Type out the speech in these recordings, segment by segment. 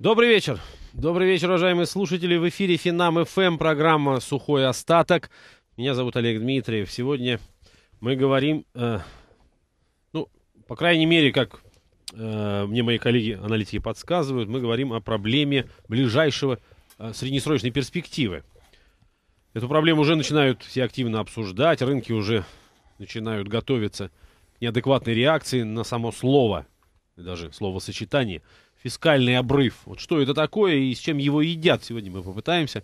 Добрый вечер. Добрый вечер, уважаемые слушатели. В эфире Финам ФМ, программа «Сухой остаток». Меня зовут Олег Дмитриев. Сегодня мы говорим, э, ну, по крайней мере, как э, мне мои коллеги-аналитики подсказывают, мы говорим о проблеме ближайшего э, среднесрочной перспективы. Эту проблему уже начинают все активно обсуждать, рынки уже начинают готовиться к неадекватной реакции на само слово, даже словосочетание – фискальный обрыв. Вот что это такое и с чем его едят? Сегодня мы попытаемся,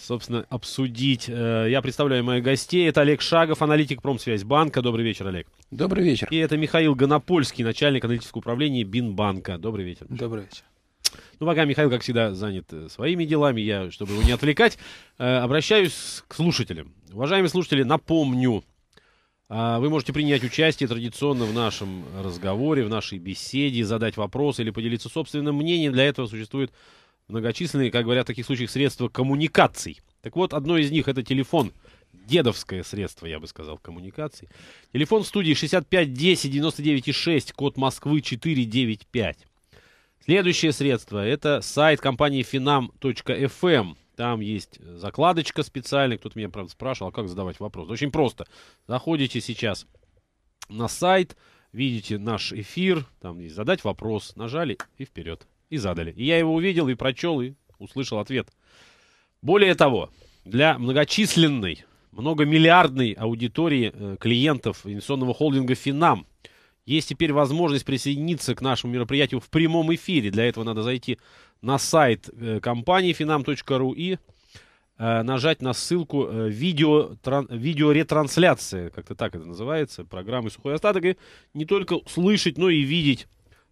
собственно, обсудить. Э, я представляю моих гостей. Это Олег Шагов, аналитик Промсвязьбанка. Добрый вечер, Олег. Добрый вечер. И это Михаил Гонопольский, начальник аналитического управления Бинбанка. Добрый вечер. Добрый вечер. Ну, пока Михаил, как всегда, занят э, своими делами, я, чтобы его не отвлекать, э, обращаюсь к слушателям. Уважаемые слушатели, напомню, а, вы можете принять участие традиционно в нашем разговоре, в нашей беседе, задать вопрос или поделиться собственным мнением. Для этого существуют многочисленные, как говорят в таких случаях, средства коммуникаций. Так вот, одно из них это телефон. Дедовское средство, я бы сказал, коммуникаций. Телефон в студии 65 10 код Москвы 495. Следующее средство это сайт компании finam.fm там есть э, закладочка специальная. Кто-то меня, правда, спрашивал, а как задавать вопрос. Очень просто. Заходите сейчас на сайт, видите наш эфир, там есть задать вопрос, нажали и вперед. И задали. И я его увидел, и прочел, и услышал ответ. Более того, для многочисленной, многомиллиардной аудитории э, клиентов инвестиционного холдинга «Финам» есть теперь возможность присоединиться к нашему мероприятию в прямом эфире. Для этого надо зайти на сайт э, компании finam.ru и э, нажать на ссылку э, видео, тран, видеоретрансляция, как-то так это называется, программы «Сухой остаток», и не только слышать, но и видеть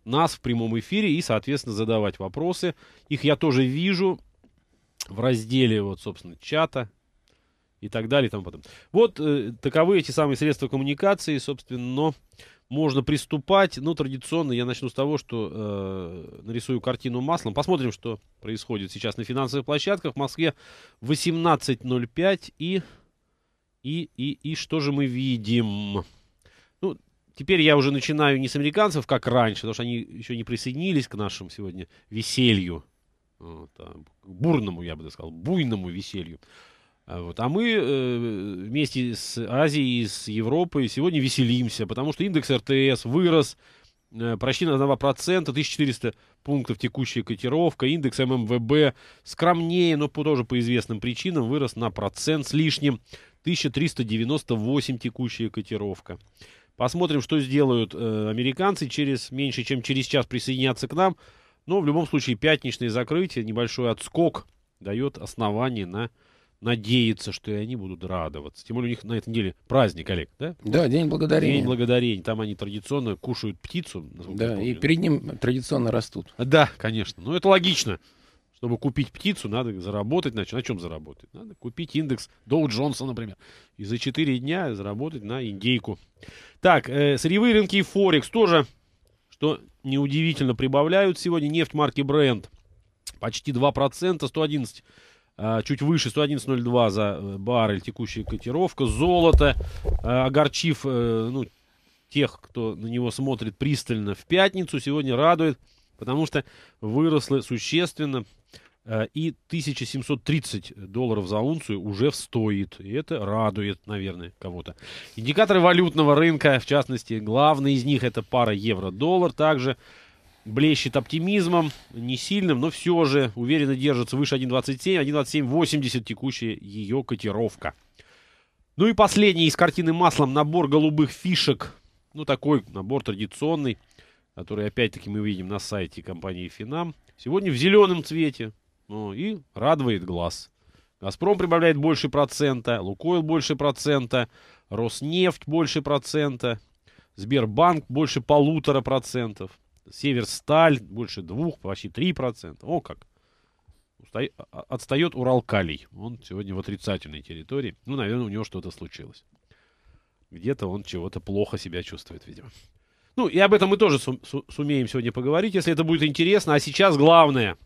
нас в прямом эфире и, соответственно, задавать вопросы. Их я тоже вижу в разделе, вот, собственно, чата и так далее и тому подобное. Вот э, таковы эти самые средства коммуникации, собственно, но можно приступать. Ну, традиционно я начну с того, что э, нарисую картину маслом. Посмотрим, что происходит сейчас на финансовых площадках. В Москве 18.05 и, и, и, и что же мы видим? Ну, теперь я уже начинаю не с американцев, как раньше, потому что они еще не присоединились к нашему сегодня веселью. Вот, а, бурному, я бы сказал, буйному веселью. А вот. А мы э, вместе с Азией, с Европой сегодня веселимся, потому что индекс РТС вырос э, почти на 2%, 1400 пунктов текущая котировка, индекс ММВБ скромнее, но по, тоже по известным причинам вырос на процент с лишним, 1398 текущая котировка. Посмотрим, что сделают э, американцы через меньше, чем через час присоединятся к нам, но в любом случае пятничное закрытие, небольшой отскок дает основание на надеяться, что и они будут радоваться. Тем более у них на этой неделе праздник, Олег, да? Да, День Благодарения. День Благодарения. Там они традиционно кушают птицу. Да, и перед ним традиционно растут. Да, конечно. Но ну, это логично. Чтобы купить птицу, надо заработать. На чем, на чем заработать? Надо купить индекс Доу Джонса, например. И за 4 дня заработать на индейку. Так, э, сырьевые рынки и Форекс тоже, что неудивительно, прибавляют сегодня. Нефть марки бренд почти 2%, 111 а, чуть выше 111.02 за э, баррель текущая котировка. Золото, а, огорчив э, ну, тех, кто на него смотрит пристально в пятницу, сегодня радует, потому что выросло существенно а, и 1730 долларов за унцию уже стоит. И это радует, наверное, кого-то. Индикаторы валютного рынка, в частности, главный из них это пара евро-доллар. Также блещет оптимизмом, не сильным, но все же уверенно держится выше 1.27, 1.27.80 текущая ее котировка. Ну и последний из картины маслом набор голубых фишек. Ну такой набор традиционный, который опять-таки мы видим на сайте компании Финам. Сегодня в зеленом цвете. Ну и радует глаз. Газпром прибавляет больше процента, Лукойл больше процента, Роснефть больше процента, Сбербанк больше полутора процентов. Северсталь больше двух, почти три процента. О как! А, а, Отстает Уралкалий. Он сегодня в отрицательной территории. Ну, наверное, у него что-то случилось. Где-то он чего-то плохо себя чувствует, видимо. Ну, и об этом мы тоже су су сумеем сегодня поговорить, если это будет интересно. А сейчас главное.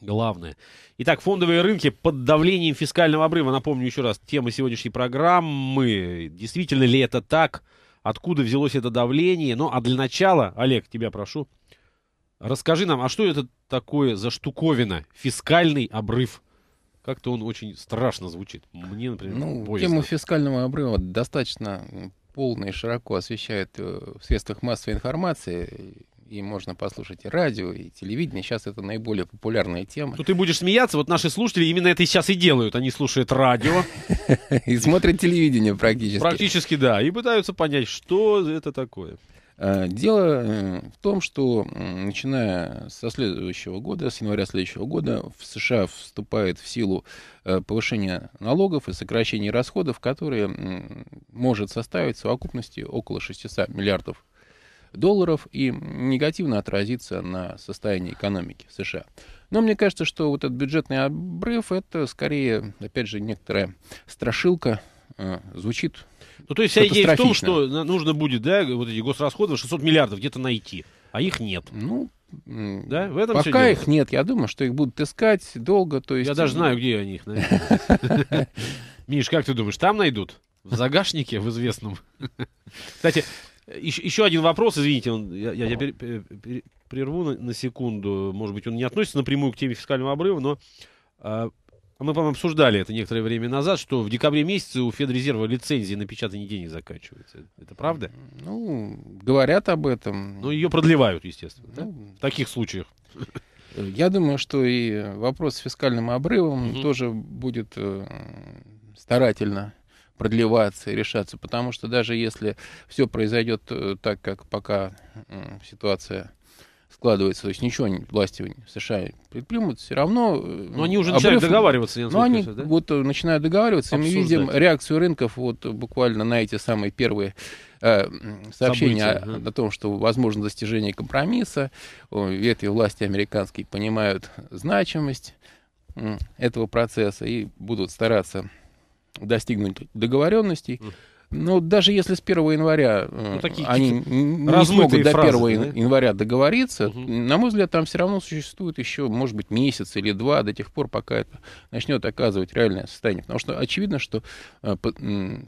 Главное. Итак, фондовые рынки под давлением фискального обрыва. Напомню еще раз, тема сегодняшней программы. Действительно ли это так? откуда взялось это давление. Ну, а для начала, Олег, тебя прошу, расскажи нам, а что это такое за штуковина? Фискальный обрыв. Как-то он очень страшно звучит. Мне, например, ну, тему фискального обрыва достаточно полно и широко освещают э, в средствах массовой информации и можно послушать и радио, и телевидение. Сейчас это наиболее популярная тема. Тут ты будешь смеяться, вот наши слушатели именно это сейчас и делают. Они слушают радио. И смотрят телевидение практически. Практически, да. И пытаются понять, что это такое. Э, дело э, в том, что начиная со следующего года, с января следующего года, в США вступает в силу э, повышение налогов и сокращение расходов, которые может составить в совокупности около 600 миллиардов долларов и негативно отразится на состоянии экономики США. Но мне кажется, что вот этот бюджетный обрыв это скорее, опять же, некоторая страшилка э, звучит. Ну, то есть вся идея в том, что нужно будет, да, вот эти госрасходы 600 миллиардов где-то найти, а их нет. Ну, да? В этом Пока их нет, я думаю, что их будут искать долго. То есть... Я даже знаю, где они их найдут. Миш, как ты думаешь, там найдут? В загашнике в известном. Кстати, еще, еще один вопрос, извините, он, я, я, я пер, пер, прерву на, на секунду. Может быть, он не относится напрямую к теме фискального обрыва, но э, мы, по-моему, обсуждали это некоторое время назад, что в декабре месяце у Федрезерва лицензии на печатание денег заканчивается. Это правда? Ну, говорят об этом. Ну, ее продлевают, естественно. Ну, да? В таких случаях. Э, я думаю, что и вопрос с фискальным обрывом угу. тоже будет э, старательно продлеваться и решаться, потому что даже если все произойдет э, так, как пока ситуация складывается, то есть ничего не власти в США предпримут, все равно... Э, Но они уже обрыв... договариваться. Но ну, они да? вот э, начинают договариваться, и мы видим реакцию рынков вот буквально на эти самые первые э, сообщения о, о том, что возможно достижение компромисса, ветви власти американские понимают значимость этого процесса и будут стараться достигнуть договоренностей. Mm. Ну, даже если с 1 января э, ну, такие они не смогут до 1 фразы, да? января договориться, угу. на мой взгляд, там все равно существует еще, может быть, месяц или два до тех пор, пока это начнет оказывать реальное состояние. Потому что очевидно, что э,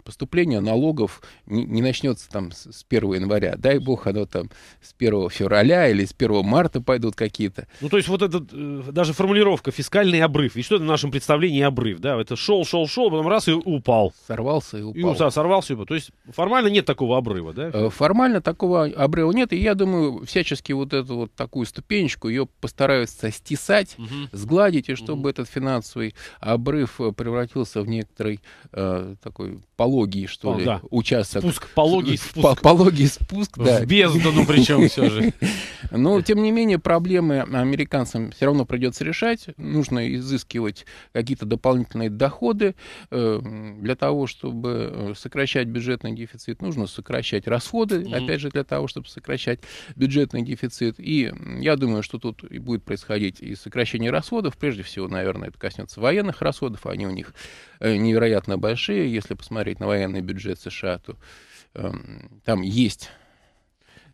поступление налогов не начнется там с 1 января. Дай бог, оно там с 1 февраля или с 1 марта пойдут какие-то. Ну, то есть вот этот э, даже формулировка «фискальный обрыв». И что это в нашем представлении обрыв, да? Это шел, шел, шел, потом раз и упал. Сорвался и упал. И, сорвался особо. То есть формально нет такого обрыва, да? Э, формально такого обрыва нет. И я думаю, всячески вот эту вот такую ступенечку ее постараются стесать, угу. сгладить, и чтобы угу. этот финансовый обрыв э, превратился в некоторый э, такой пологий, что О, ли, да. участок. Спуск, пологий э, спуск. Пологий спуск, да. В бездну ну, причем все же. Но, тем не менее, проблемы американцам все равно придется решать. Нужно изыскивать какие-то дополнительные доходы для того, чтобы сокращать сокращать бюджетный дефицит, нужно сокращать расходы, mm-hmm. опять же, для того, чтобы сокращать бюджетный дефицит. И я думаю, что тут и будет происходить и сокращение расходов. Прежде всего, наверное, это коснется военных расходов. Они у них э, невероятно большие. Если посмотреть на военный бюджет США, то э, там есть...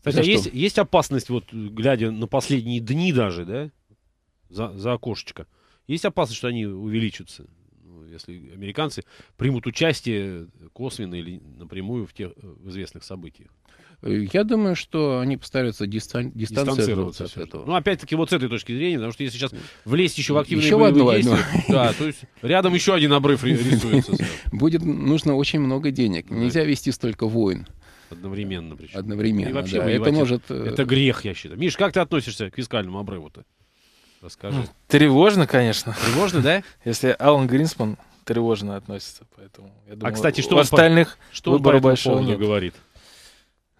Хотя а есть, есть опасность, вот глядя на последние дни даже, да, за, за окошечко, есть опасность, что они увеличатся если американцы примут участие косвенно или напрямую в тех в известных событиях? Я думаю, что они постараются дистан- дистанцироваться, дистанцироваться от этого. Ну, опять-таки, вот с этой точки зрения, потому что если сейчас влезть еще в активные еще боевые одно, действия, одно. да, то есть рядом еще один обрыв рисуется. Будет нужно очень много денег. Нельзя вести столько войн. Одновременно причем. Одновременно, И вообще да. Это может... Э, это грех, я считаю. Миш, как ты относишься к фискальному обрыву-то? Расскажи. Ну, тревожно, конечно. Тревожно, да? Если Алан Гринспан тревожно относится, поэтому я а, думаю, а, кстати, что у остальных по... что выбора он по большого нет. говорит?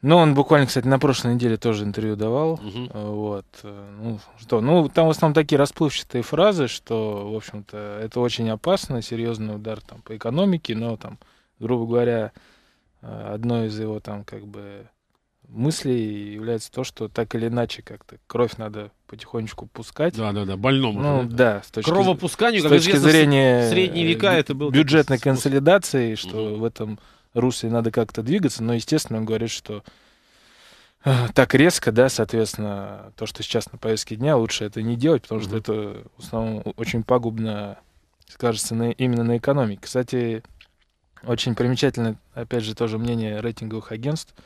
Ну, он буквально, кстати, на прошлой неделе тоже интервью давал. Угу. Вот. Э, ну, что? Ну, там в основном такие расплывчатые фразы, что, в общем-то, это очень опасно, серьезный удар там, по экономике, но там, грубо говоря, э, одно из его там как бы мыслей является то, что так или иначе как-то кровь надо потихонечку пускать. Да, да, да, больному. Ну, же, да. да с точки, Кровопусканию, с как точки зрения э, средние века это был бюджетной способ. консолидации, что угу. в этом русле надо как-то двигаться, но, естественно, он говорит, что э, так резко, да, соответственно, то, что сейчас на повестке дня, лучше это не делать, потому угу. что это в основном очень пагубно скажется на, именно на экономике. Кстати, очень примечательно, опять же, тоже мнение рейтинговых агентств –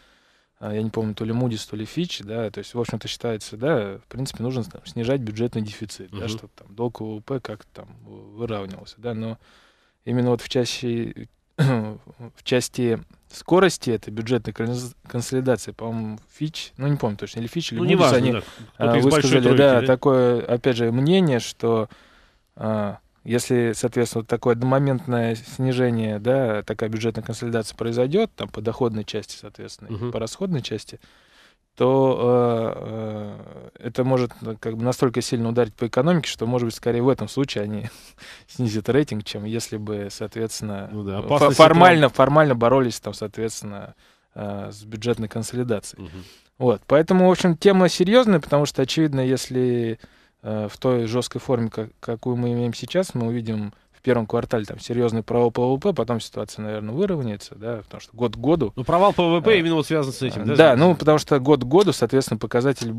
а, я не помню, то ли Moody's, то ли Fitch, да, то есть, в общем-то, считается, да, в принципе, нужно там, снижать бюджетный дефицит, uh-huh. да, чтобы там долг ВВП как-то там выравнивался, да, но именно вот в части, в части скорости этой бюджетной консолидации, по-моему, Фич, ну, не помню точно, или Фич, или ну, Moody's, неважно, они да. А, высказали, да, тройки, да, такое, опять же, мнение, что а, если, соответственно, вот такое одномоментное снижение, да, такая бюджетная консолидация произойдет, там по доходной части, соответственно, угу. и по расходной части, то э, э, это может э, как бы настолько сильно ударить по экономике, что, может быть, скорее в этом случае они снизят рейтинг, чем если бы, соответственно, ну да, э, формально, формально боролись там, соответственно, э, с бюджетной консолидацией. Угу. Вот, поэтому, в общем, тема серьезная, потому что, очевидно, если Э, в той жесткой форме, как, какую мы имеем сейчас, мы увидим в первом квартале там серьезный провал ПВП, потом ситуация, наверное, выровняется, да, потому что год к году... Ну, провал ПВП а, именно вот связан с этим, э, да? Да, ну, потому что год к году, соответственно, показатель,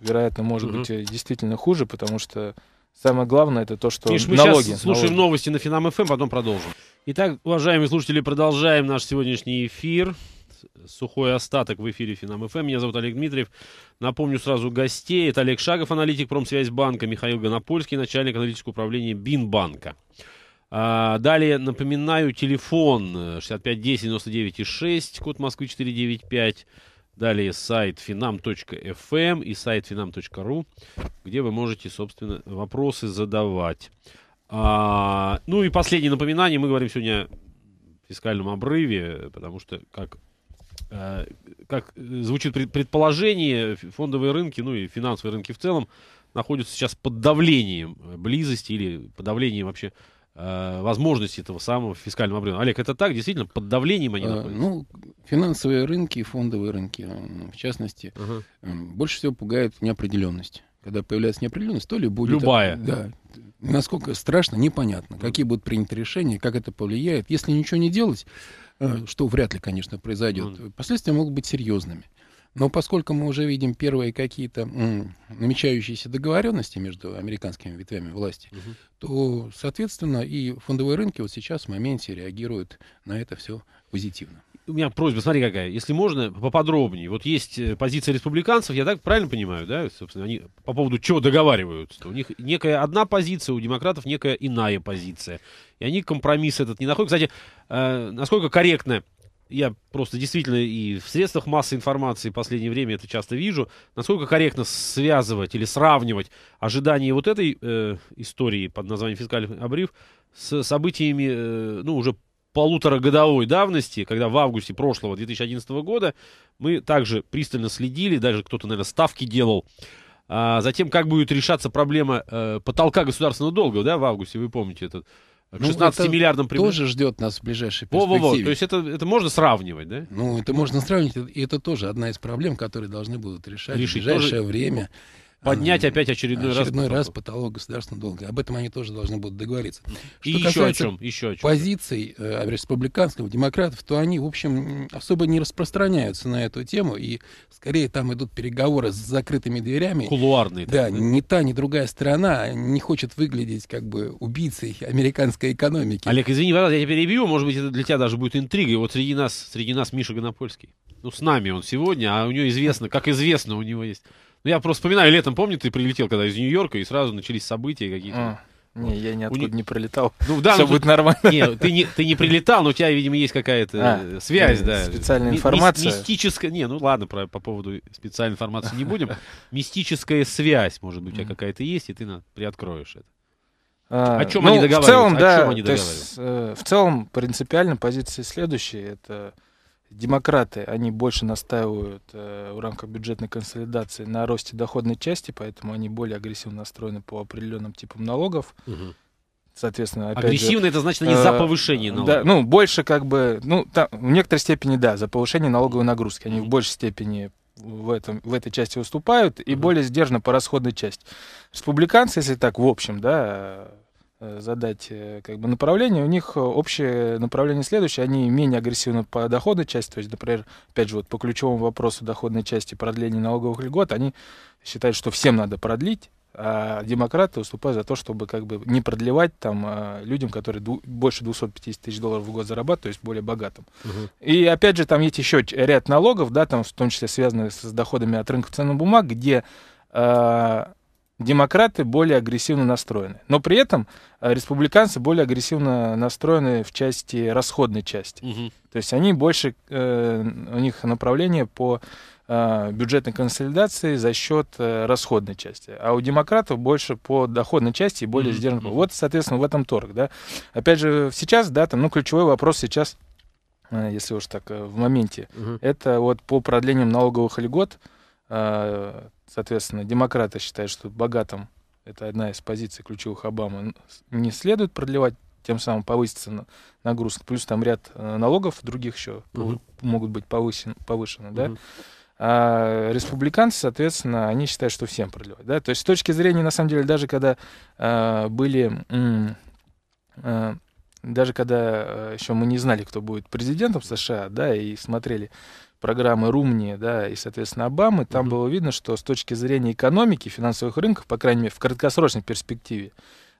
вероятно, может угу. быть действительно хуже, потому что самое главное это то, что Миш, мы налоги... сейчас слушаем налоги. новости на Финам-ФМ, эм, потом продолжим. Итак, уважаемые слушатели, продолжаем наш сегодняшний эфир. Сухой остаток в эфире Финам ФМ. Меня зовут Олег Дмитриев. Напомню сразу гостей. Это Олег Шагов, аналитик Промсвязьбанка, Михаил Гонопольский, начальник аналитического управления Бинбанка. А, далее напоминаю телефон 6510-99,6, э, код Москвы 495. Далее сайт finam.fm эм и сайт finam.ru, где вы можете, собственно, вопросы задавать. А, ну и последнее напоминание. Мы говорим сегодня фискальном обрыве, потому что, как Э, как э, звучит предположение, фондовые рынки, ну и финансовые рынки в целом, находятся сейчас под давлением э, близости или под давлением вообще возможности этого самого фискального обрела. Олег, это так? Действительно, под давлением они находятся? Ну, финансовые рынки фондовые рынки, в частности, uh больше всего пугает неопределенность. Когда появляется неопределенность, то ли будет... Любая. Да. Насколько страшно, непонятно. Какие будут приняты решения, как это повлияет. Если ничего не делать, Э, что вряд ли, конечно, произойдет. Mm. Последствия могут быть серьезными. Но поскольку мы уже видим первые какие-то намечающиеся договоренности между американскими ветвями власти, угу. то, соответственно, и фондовые рынки вот сейчас в моменте реагируют на это все позитивно у меня просьба, смотри какая, если можно, поподробнее. Вот есть э, позиция республиканцев, я так правильно понимаю, да, собственно, они по поводу чего договариваются. У них некая одна позиция, у демократов некая иная позиция. И они компромисс этот не находят. Кстати, э, насколько корректно я просто действительно и в средствах массовой информации в последнее время это часто вижу, насколько корректно связывать или сравнивать ожидания вот этой э, истории под названием «Фискальный обрыв» с событиями, э, ну, уже полуторагодовой давности, когда в августе прошлого 2011 года мы также пристально следили, даже кто-то, наверное, ставки делал, а затем как будет решаться проблема э, потолка государственного долга, да, в августе, вы помните этот к 16 ну, это миллиардам прибыли. тоже ждет нас в ближайшей перспективе. Во-во-во, то есть это, это можно сравнивать, да? Ну, это можно сравнивать, и это тоже одна из проблем, которые должны будут решать Решить в ближайшее тоже... время поднять опять очередной, очередной раз, раз потолок государственного долга. Об этом они тоже должны будут договориться. Что и еще о чем? Еще о чем? Позиций э, республиканцев, демократов, то они, в общем, особо не распространяются на эту тему, и скорее там идут переговоры с закрытыми дверями. Кулуарные. Да, так, да, та, ни другая сторона не хочет выглядеть как бы убийцей американской экономики. Олег, извини, пожалуйста, я тебя перебью, может быть, это для тебя даже будет интригой. Вот среди нас, среди нас Миша Гонопольский. Ну, с нами он сегодня, а у него известно, как известно, у него есть ну, я просто вспоминаю, летом, помню, ты прилетел когда из Нью-Йорка, и сразу начались события какие-то. Mm. Не, я ниоткуда них... не прилетал. Ну да, все ну, будет нормально. Не, ты не, ты не прилетал, но у тебя, видимо, есть какая-то а, э, связь, э, да. Специальная ми- информация. Ми- мистическая. Не, ну ладно, про, по поводу специальной информации не будем. Мистическая связь, может быть, у тебя какая-то есть, и ты на, приоткроешь это. А, О чем ну, они договариваются? В целом, да, То Есть, э, в целом принципиально позиции следующие. Это демократы, они больше настаивают э, в рамках бюджетной консолидации на росте доходной части, поэтому они более агрессивно настроены по определенным типам налогов. Угу. Соответственно, опять агрессивно же, это значит они э, за повышение налогов. Да, ну больше как бы, ну там, в некоторой степени да, за повышение налоговой нагрузки, они угу. в большей степени в, этом, в этой части выступают и угу. более сдержанно по расходной части. Республиканцы, если так в общем, да, Э, задать э, как бы направление, у них э, общее направление следующее, они менее агрессивны по доходной части, то есть, например, опять же, вот по ключевому вопросу доходной части продления налоговых льгот, они считают, что всем надо продлить, а демократы выступают за то, чтобы как бы не продлевать там людям, которые больше 250 тысяч долларов в год зарабатывают, то есть более богатым. Угу. И опять же, там есть еще ряд налогов, да, там в том числе связанных с доходами от рынка ценных бумаг, где демократы более агрессивно настроены. Но при этом э, республиканцы более агрессивно настроены в части расходной части. Угу. То есть они больше, э, у них направление по э, бюджетной консолидации за счет э, расходной части. А у демократов больше по доходной части и более mm-hmm. сдержанно. Вот, соответственно, в этом торг. Да? Опять же, сейчас, да, там, ну, ключевой вопрос сейчас, э, если уж так, э, в моменте, mm это вот по продлениям налоговых льгот. Э, Соответственно, демократы считают, что богатым, это одна из позиций ключевых Обамы, не следует продлевать, тем самым повысится нагрузка. Плюс там ряд э, налогов других еще угу. могут быть повысен, повышены, угу. да. А республиканцы, соответственно, они считают, что всем продлевать. Да? То есть с точки зрения, на самом деле, даже когда э, были, э, даже когда э, еще мы не знали, кто будет президентом США, да, и смотрели программы Румни, да, и, соответственно, Обамы, там mm было видно, что с точки зрения экономики, финансовых рынков, по крайней мере, в краткосрочной перспективе,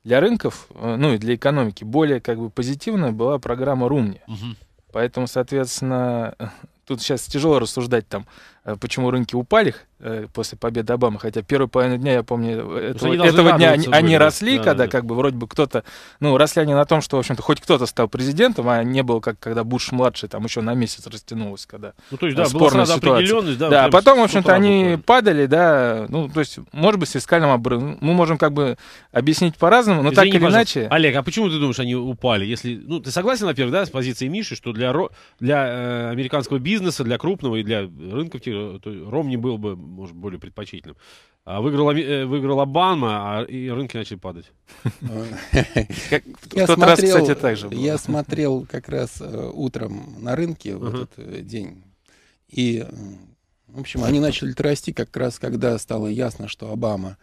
для рынков, э, ну и для экономики, более как бы позитивная была программа Румни. Угу. Поэтому, соответственно, тут сейчас тяжело рассуждать там, Э, почему рынки упали э, после победы Обамы, хотя первую половину дня, я помню, э, ну, этого, этого дня они, они росли, да, когда да. как бы вроде бы кто-то, ну, росли они на том, что, в общем-то, хоть кто-то стал президентом, а не было, как когда Буш-младший там еще на месяц растянулось, когда Ну, то есть, да, спорная была определенность, да. Да, а потом, в общем-то, они буквально. падали, да, ну, то есть, может быть, с фискальным обрывом. Ну, мы можем как бы объяснить по-разному, но Извини, так или иначе... Олег, а почему ты думаешь, они упали? Если, ну, ты согласен, во-первых, да, с позицией Миши, что для, для э, американского бизнеса, для крупного и для рынков тех России, э, то Ромни был бы, может, более предпочтительным. А выиграл, э, выиграл Обама, а и рынки начали падать. В тот раз, кстати, так же Я смотрел как раз э, утром на рынке в этот день. И, в общем, они начали расти как раз, когда стало ясно, что Обама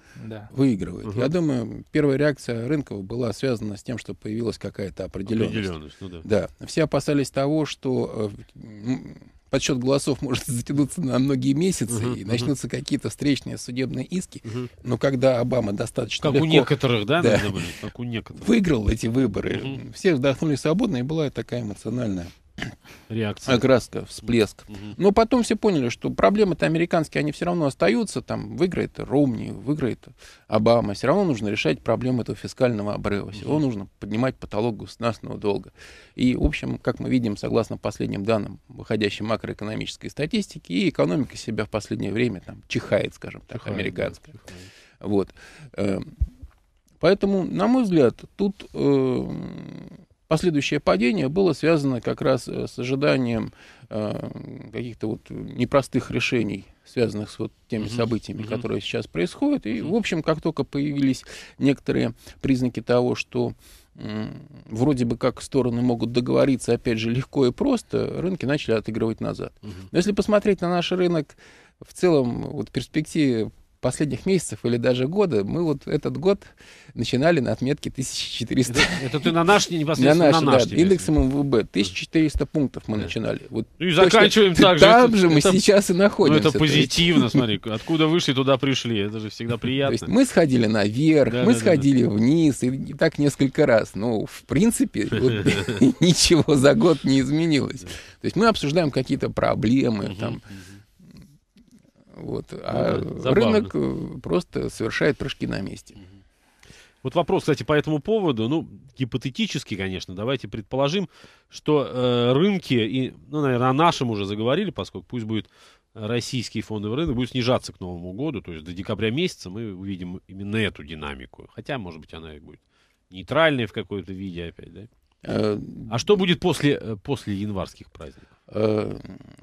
выигрывает. Я думаю, первая реакция рынка была связана с тем, что появилась какая-то определенность. Определенность, ну да. Да. Все опасались того, что подсчет голосов может затянуться на многие месяцы, угу, и начнутся угу. какие-то встречные судебные иски. Угу. Но когда Обама достаточно как легко... у некоторых, да, да как у некоторых. выиграл эти выборы, угу. все вздохнули свободно, и была такая эмоциональная Реакция. Окраска, всплеск. Угу. Но потом все поняли, что проблемы-то американские, они все равно остаются. Там выиграет Ромни, выиграет Обама. Все равно нужно решать проблему этого фискального обрыва. Всего угу. нужно поднимать потолок государственного долга. И, в общем, как мы видим, согласно последним данным выходящей макроэкономической статистики, и экономика себя в последнее время там чихает, скажем так, чихает, американская. Да, Вот. Эм, поэтому, на мой взгляд, тут э, Последующее падение было связано как раз э, с ожиданием э, каких-то вот непростых решений, связанных с вот теми событиями, которые сейчас происходят. И, в общем, как только появились некоторые признаки того, что вроде бы как стороны могут договориться, опять же, легко и просто, рынки начали отыгрывать назад. Но если посмотреть на наш рынок в целом, вот перспективе последних месяцев или даже года мы вот этот год начинали на отметке 1400. Это, это ты на наш непосредственно на наш, на наш да, Индексом МВБ 1400 пунктов мы да. начинали. Вот ну и заканчиваем точно, так же. Там это, же мы это, сейчас и находимся. Ну это позитивно, есть. смотри, откуда вышли, туда пришли. Это же всегда приятно. То есть мы сходили наверх, да, мы да, сходили да. вниз, и так несколько раз. Ну, в принципе, ничего за год не изменилось. То есть мы обсуждаем какие-то проблемы, там, вот. А ну, рынок э, просто совершает прыжки на месте. Вот вопрос, кстати, по этому поводу, ну, гипотетически, конечно, давайте предположим, что э, рынки, и, ну, наверное, о нашем уже заговорили, поскольку пусть будет российский фондовый рынок будет снижаться к Новому году, то есть до декабря месяца мы увидим именно эту динамику. Хотя, может быть, она и будет нейтральной в какой-то виде опять, да? А, а что будет после, э, после январских праздников? Э,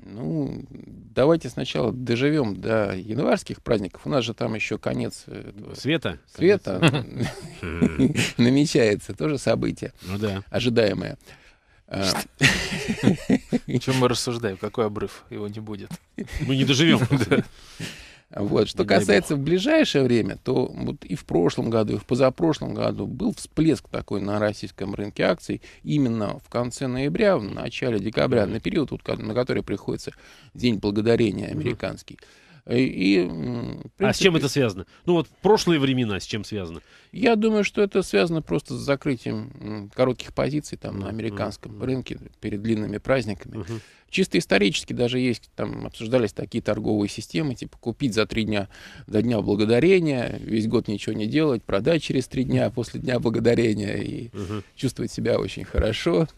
ну, давайте сначала доживем до январских праздников. У нас же там еще конец э, света, света намечается тоже событие ну ожидаемое. да. Чем мы рассуждаем? Какой обрыв? Его не будет. Мы не доживем. Вот. Что касается в ближайшее время, то вот и в прошлом году, и в позапрошлом году был всплеск такой на российском рынке акций именно в конце ноября, в начале декабря, на период, на который приходится День благодарения американский. Mm-hmm. Э, и, принципе, а с чем это связано? Ну вот прошлые времена с чем связано? Я думаю, что это связано просто с закрытием коротких позиций там, на американском mm-hmm. рынке перед длинными праздниками. Mm-hmm. Чисто исторически даже есть, там обсуждались такие торговые системы, типа купить за три дня до Дня Благодарения, весь год ничего не делать, продать через три дня а после Дня Благодарения и угу. чувствовать себя очень хорошо.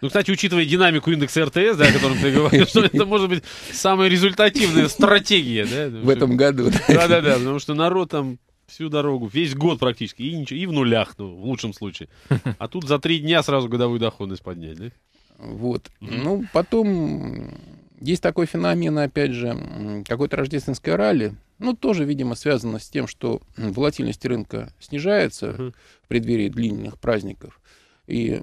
Ну, кстати, учитывая динамику индекса РТС, да, о котором ты говорил, что это может быть самая результативная стратегия, да? В этом году, да? да да потому что народ там всю дорогу, весь год практически, и, ничего, и в нулях, ну, в лучшем случае. А тут за три дня сразу годовую доходность поднять, да? Вот. Ну, потом есть такой феномен, опять же, какой-то рождественской ралли, ну, тоже, видимо, связано с тем, что волатильность рынка снижается в преддверии длинных праздников. И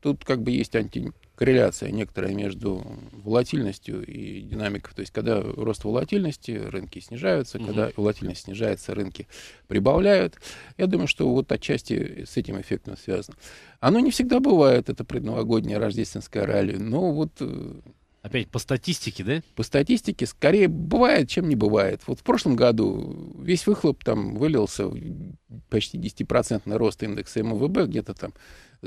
тут как бы есть антикорреляция некоторая между волатильностью и динамикой. То есть, когда рост волатильности, рынки снижаются, угу. когда волатильность снижается, рынки прибавляют. Я думаю, что вот отчасти с этим эффектом связано. Оно не всегда бывает, это предновогоднее рождественское ралли, но вот... Э, Опять по статистике, да? По статистике скорее бывает, чем не бывает. Вот в прошлом году весь выхлоп там вылился почти 10% рост индекса МВБ, где-то там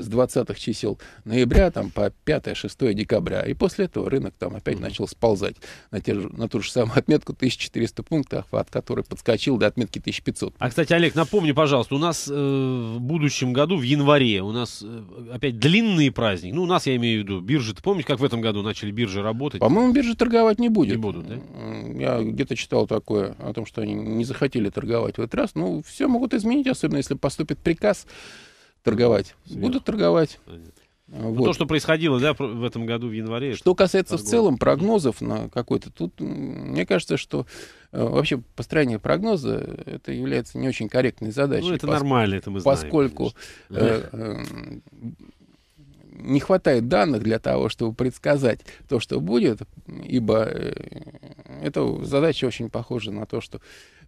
с 20-х чисел ноября там, по 5-6 декабря. И после этого рынок там опять mm-hmm. начал сползать на, те, на ту же самую отметку 1400 пунктов, от которой подскочил до отметки 1500. А, кстати, Олег, напомни, пожалуйста, у нас э, в будущем году, в январе, у нас э, опять длинные праздники. Ну, у нас, я имею в виду, биржи. Ты помнишь, как в этом году начали биржи работать? По-моему, биржи торговать не будет. Не будут, да? Я где-то читал такое о том, что они не захотели торговать в этот раз. Ну, все могут изменить, особенно если поступит приказ торговать. Сверху. Будут торговать. А, а, ну, вот. то, что происходило да, в этом году в январе. Что касается торговли. в целом прогнозов на какой-то, тут мне кажется, что э, вообще построение прогноза э, это является не очень корректной задачей. Ну это нормально, это мы знаем. Поскольку э, э, не хватает данных для того, чтобы предсказать то, что будет, ибо э, эта задача очень похожа на то, что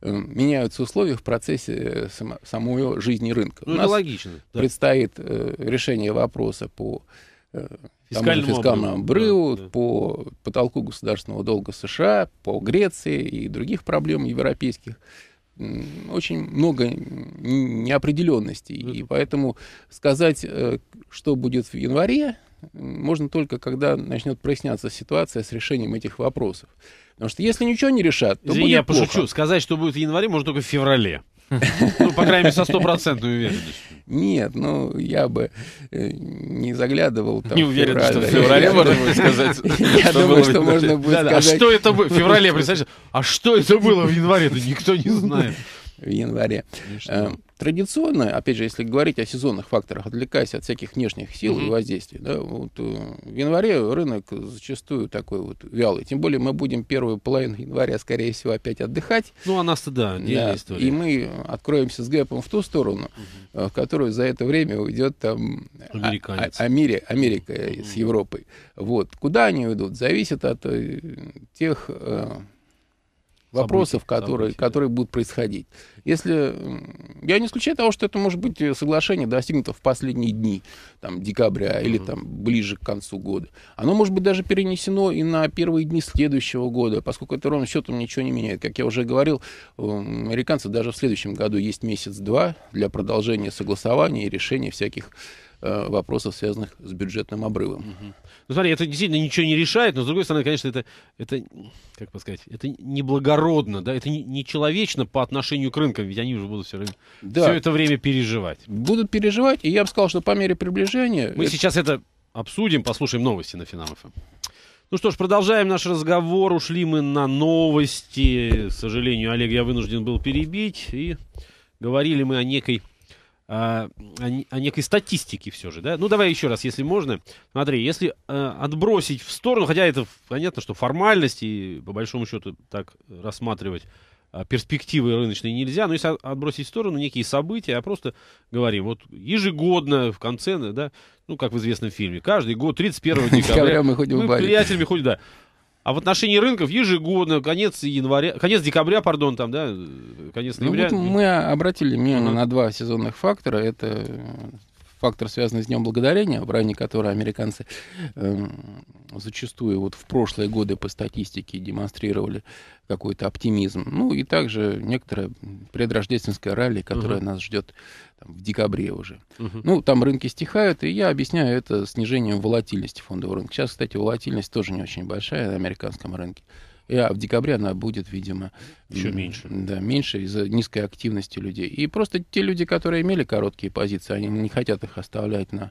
Э, меняются условия в процессе э, самой жизни рынка. Ну, У нас это логично. Да. Предстоит э, решение вопроса по э, фискальному, фискальному обрыву, да, да. по потолку государственного долга США, по Греции и других проблем европейских очень много неопределенностей. Ну и поэтому сказать, что будет в январе, можно только, когда начнет проясняться ситуация с решением этих вопросов. Потому что если ничего не решат, то Извини, будет я плохо. пошучу. Сказать, что будет в январе, можно только в феврале. Ну, по крайней мере, со стопроцентной уверенностью. Нет, ну, я бы э, не заглядывал там. Не уверен, что в феврале можно будет а сказать. Я думаю, что можно будет сказать. А что это было? В феврале, представляешь? А что это было в январе? никто не знает в январе. Э, традиционно, опять же, если говорить о сезонных факторах, отвлекаясь от всяких внешних сил mm-hmm. и воздействий, да, вот, э, в январе рынок зачастую такой вот вялый. Тем более мы будем первую половину января, скорее всего, опять отдыхать. Ну, а нас-то да, да И мы откроемся с гэпом в ту сторону, mm-hmm. в э, которую за это время уйдет там а, Американец. А, а, Амери, Америка mm-hmm. с Европой. Вот. Куда они уйдут, зависит от тех... Э, вопросов, событий, которые, событий. которые будут происходить. Если я не исключаю того, что это может быть э, соглашение достигнуто в последние дни там, декабря mm-hmm. или там, ближе к концу года. Оно может быть даже перенесено и на первые дни следующего года, поскольку это ровно счетом ничего не меняет. Как я уже говорил, у американцев даже в следующем году есть месяц-два для продолжения согласования и решения всяких Э, вопросов, связанных с бюджетным обрывом. Угу. Ну, смотри, это действительно ничего не решает, но, с другой стороны, конечно, это, это как сказать, это неблагородно, да, это нечеловечно не по отношению к рынкам, ведь они уже будут все, время, да. все это время переживать. Будут переживать, и я бы сказал, что по мере приближения... Мы это... сейчас это обсудим, послушаем новости на Финам эм. -ФМ. Ну что ж, продолжаем наш разговор. Ушли мы на новости. К сожалению, Олег, я вынужден был перебить. И говорили мы о некой а, о, о некой статистике все же, да? Ну, давай еще раз, если можно. Смотри, если э, отбросить в сторону, хотя это понятно, что формальности по большому счету так рассматривать э, перспективы рыночные нельзя, но если отбросить в сторону некие события, а просто говорим, вот ежегодно в конце, да, ну, как в известном фильме, каждый год 31 декабря мы приятелями ходим, да, а в отношении рынков ежегодно, конец января, конец декабря, пардон, там, да, конец ну ноября. Ну, вот мы обратили внимание uh-huh. на два сезонных фактора. Это фактор, связанный с Днем Благодарения, в районе которого американцы э, зачастую вот в прошлые годы по статистике демонстрировали какой-то оптимизм. Ну и также некоторая предрождественская ралли, которая uh нас ждет там, в декабре уже. uh Ну, там рынки стихают, и я объясняю это снижением волатильности фондового рынка. Сейчас, кстати, волатильность тоже не очень большая на американском рынке а в декабре она будет, видимо... Еще меньше. Да, меньше из-за низкой активности людей. И просто те люди, которые имели короткие позиции, они не хотят их оставлять на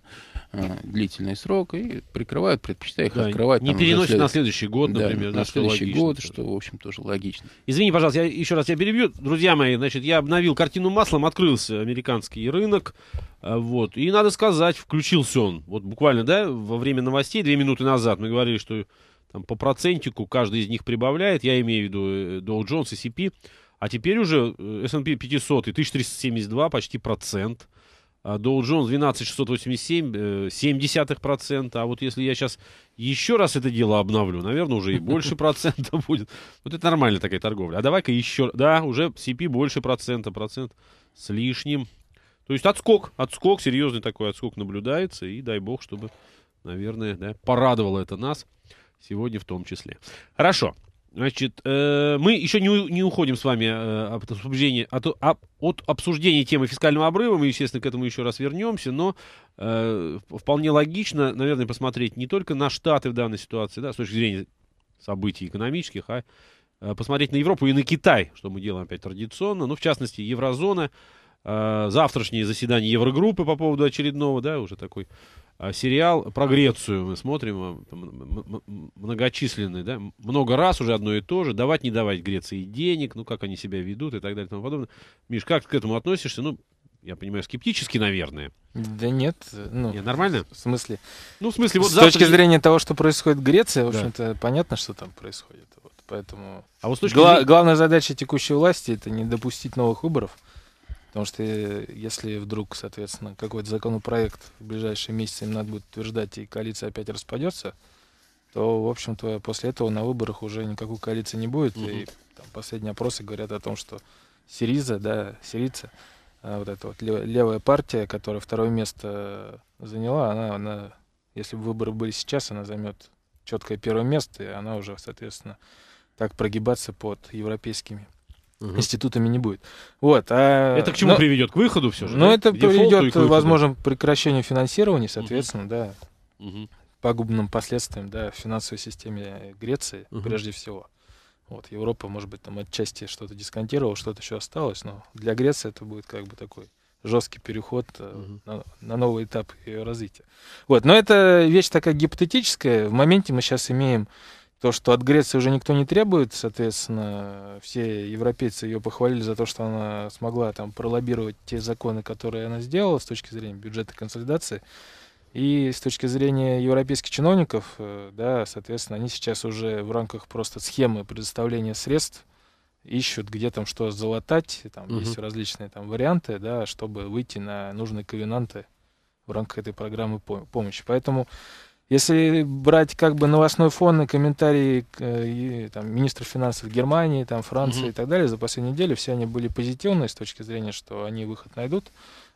э, длительный срок и прикрывают, предпочитают их да, открывать. Не переносят след... на следующий год, да, например. На следующий логично, год, что, в общем, тоже логично. Извини, пожалуйста, я еще раз я перебью. Друзья мои, значит, я обновил картину маслом, открылся американский рынок. Э, вот. И надо сказать, включился он. Вот буквально, да, во время новостей, две минуты назад мы говорили, что там, по процентику каждый из них прибавляет, я имею в виду э, Dow Jones и CP, а теперь уже э, S&P 500 и 1372 почти процент, а Dow Jones 12687, 70 процента, а вот если я сейчас еще раз это дело обновлю, наверное, уже и больше процента будет. Вот это нормальная такая торговля. А давай-ка еще, да, уже CP больше процента, процент с лишним. То есть отскок, отскок, серьезный такой отскок наблюдается, и дай бог, чтобы, наверное, да, порадовало это нас. Сегодня в том числе. Хорошо. Значит, э, мы еще не, не уходим с вами э, от, обсуждения, от, а, от обсуждения темы фискального обрыва. Мы, естественно, к этому еще раз вернемся, но э, вполне логично, наверное, посмотреть не только на Штаты в данной ситуации, да, с точки зрения событий экономических, а э, посмотреть на Европу и на Китай, что мы делаем опять традиционно. Ну, в частности, еврозона, э, завтрашнее заседание Еврогруппы по поводу очередного, да, уже такой а, сериал про Грецию мы смотрим, а, многочисленный, да, много раз уже одно и то же, давать, не давать Греции денег, ну, как они себя ведут и так далее и тому подобное. Миш, как ты к этому относишься? Ну, я понимаю, скептически, наверное. Да нет. Ну, нет, нормально? В смысле? Ну, в смысле, вот С завтра... точки зрения того, что происходит в Греции, да. в общем-то, понятно, что там происходит. Вот, поэтому... А вот с точки Гла- Главная задача текущей власти — это не допустить новых выборов. Потому что э, если вдруг, соответственно, какой-то законопроект в ближайшие месяцы им надо будет утверждать, и коалиция опять распадется, то, в общем-то, после этого на выборах уже никакой коалиции не будет. Угу. И там, последние опросы говорят о том, что Сириза, да, Сирица, а вот эта вот левая партия, которая второе место э, заняла, она, она если бы выборы были сейчас, она займет четкое первое место, и она уже, соответственно, так прогибаться под европейскими угу. институтами не будет. Вот, а... Это к чему но... приведет? К выходу все же? Ну, да? это Дефолту приведет, возможно, к прекращению финансирования, соответственно, угу. да. Угу. Пагубным последствиям, да, в финансовой системе Греции, угу. прежде всего. Вот, Европа, может быть, там отчасти что-то дисконтировала, что-то еще осталось, но для Греции это будет как бы такой жесткий переход угу. на, на новый этап ее развития. Вот, но это вещь такая гипотетическая. В моменте мы сейчас имеем то, что от Греции уже никто не требует, соответственно, все европейцы ее похвалили за то, что она смогла там пролоббировать те законы, которые она сделала с точки зрения бюджетной консолидации. И с точки зрения европейских чиновников, э, да, соответственно, они сейчас уже в рамках просто схемы предоставления средств ищут, где там что залатать, там угу. есть различные там варианты, да, чтобы выйти на нужные ковенанты в рамках этой программы помощи. Поэтому если брать как бы новостной фон и комментарии э, там, министров финансов Германии, там, Франции mm-hmm. и так далее за последние недели, все они были позитивные с точки зрения, что они выход найдут.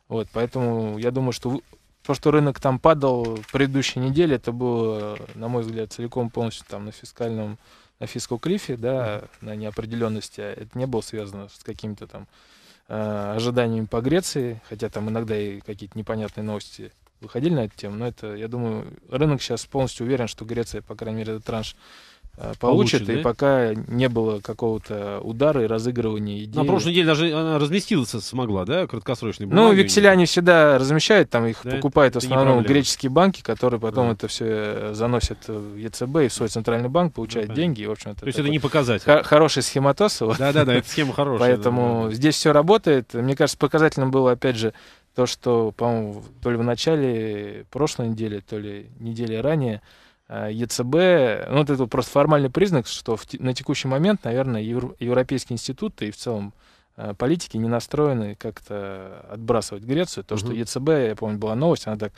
Вот, поэтому я думаю, что то, что рынок там падал в предыдущей неделе, это было, на мой взгляд, целиком полностью там на фискальном, на фискал клифе, да, mm-hmm. на неопределенности. А это не было связано с какими-то там э, ожиданиями по Греции, хотя там иногда и какие-то непонятные новости выходили на эту тему, но это, я думаю, рынок сейчас полностью уверен, что Греция, по крайней мере, этот транш э, получит, получит да? и пока не было какого-то удара и разыгрывания идеи. На прошлой неделе даже она э, разместиться смогла, да, краткосрочный бумаги? Ну, векселя они всегда размещают, там их да? покупают это в основном греческие банки, которые потом да. это все э, заносят в ЕЦБ и в свой центральный банк, ну, получают да, деньги, и, в общем-то... То есть это не показатель. Хор- хороший схематоз. Да-да-да, вот. эта схема хорошая. Поэтому да, да. здесь все работает. Мне кажется, показательным было, опять же, то, что, по-моему, то ли в начале прошлой недели, то ли недели ранее э, ЕЦБ, ну, вот это просто формальный признак, что в, на текущий момент, наверное, европейские институты и в целом э, политики не настроены как-то отбрасывать Грецию. То, угу. что ЕЦБ, я помню, была новость, она так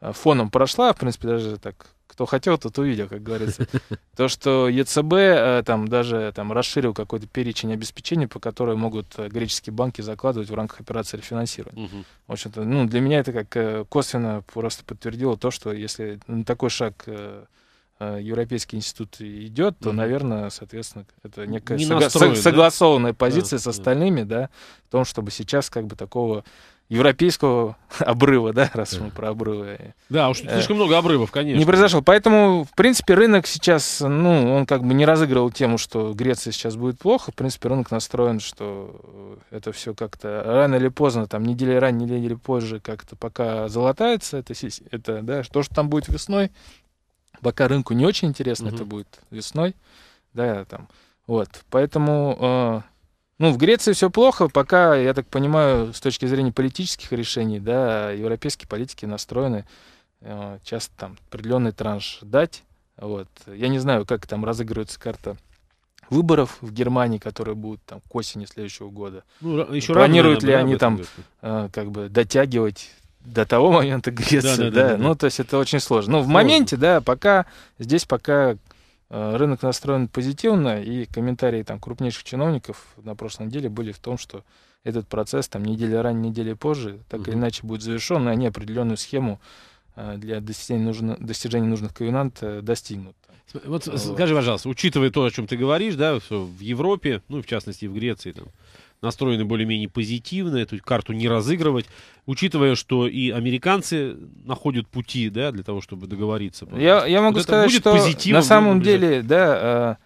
э, фоном прошла, в принципе, даже так кто хотел, тот увидел, как говорится. То, что ЕЦБ э, там даже там, расширил какой-то перечень обеспечений, по которой могут э, греческие банки закладывать в рамках операции рефинансирования. Угу. В общем-то, ну, для меня это как э, косвенно просто подтвердило то, что если на такой шаг Европейский институт идет, то, наверное, соответственно, это некая Не согла- настроен, сог- да? согласованная позиция да, с остальными, да. да, в том, чтобы сейчас как бы такого европейского обрыва, да, раз мы про обрывы. Да, уж э, слишком много обрывов, конечно. Не произошло. Поэтому, в принципе, рынок сейчас, ну, он как бы не разыгрывал тему, что Греция сейчас будет плохо. В принципе, рынок настроен, что это все как-то рано или поздно, там, недели ранее, недели позже как-то пока золотается. Это, это да, то, что там будет весной, пока рынку не очень интересно, угу. это будет весной, да, там. Вот, поэтому э, ну, в Греции все плохо, пока, я так понимаю, с точки зрения политических решений, да, европейские политики настроены э, часто там определенный транш дать. Вот. Я не знаю, как там разыгрывается карта выборов в Германии, которые будут там к осени следующего года. Ну, еще Планируют рано, ли да, они там э, как бы дотягивать до того момента Греции, да, да, да, да. да. Ну, то есть это очень сложно. Ну, в моменте, да, пока здесь пока Э, рынок настроен позитивно, и комментарии там крупнейших чиновников на прошлой неделе были в том, что этот процесс там неделя ранее, недели позже, так угу. или иначе будет завершен, и они определенную схему э, для достижения, нужно, достижения нужных ковенант э, достигнут. Вот, вот скажи, пожалуйста, учитывая то, о чем ты говоришь, да, в Европе, ну, в частности, в Греции, там, настроены более-менее позитивно, эту карту не разыгрывать, учитывая, что и американцы находят пути, да, для того, чтобы договориться. Я, я могу вот сказать, что на самом деле, да, э,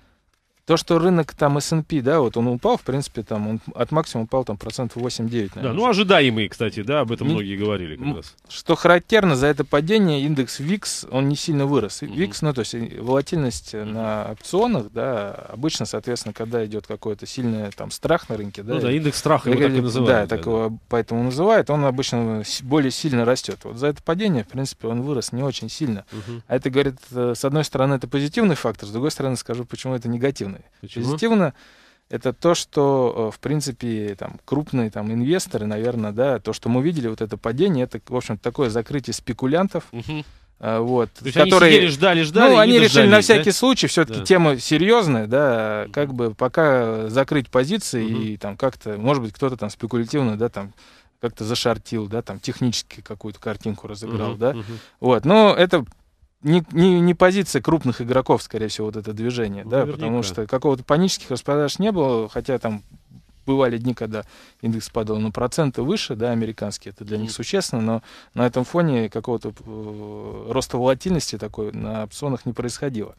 то, что рынок там S&P, да, вот он упал, в принципе, там он от максимума упал там процентов 8-9, наверное. Да, ну ожидаемые, кстати, да, об этом многие говорили как раз. Что характерно, за это падение индекс VIX, он не сильно вырос. mm VIX, ну, то есть э, волатильность э, на опционах, да, обычно, соответственно, когда идет какой-то сильный там страх на рынке, да. Ну да, индекс страха его так и называют. Да, да, так его поэтому называют, он обычно более сильно растет. Вот за это падение, в принципе, он вырос не очень сильно. А это, говорит, э, с одной стороны, это позитивный фактор, с другой стороны, скажу, почему это негативный позитивный. Почему? Позитивно это то, что, э, в принципе, там, крупные там, инвесторы, наверное, да, то, что мы видели, вот это падение, это, в общем такое закрытие спекулянтов, угу. вот, то есть которые... они сидели, ждали, ждали, ну, они решили на всякий да? случай, все-таки да. тема серьезная, да, как бы пока закрыть позиции угу. и там как-то, может быть, кто-то там спекулятивно, да, там как-то зашортил, да, там технически какую-то картинку разыграл, угу, да, угу. вот, но это не, не, не позиция крупных игроков, скорее всего, вот это движение, ну, да, наверняка. потому что какого-то панических распродаж не было, хотя там бывали дни, когда индекс падал на проценты выше, да, американские, это для них существенно, но на этом фоне какого-то э, роста волатильности такой на опционах не происходило.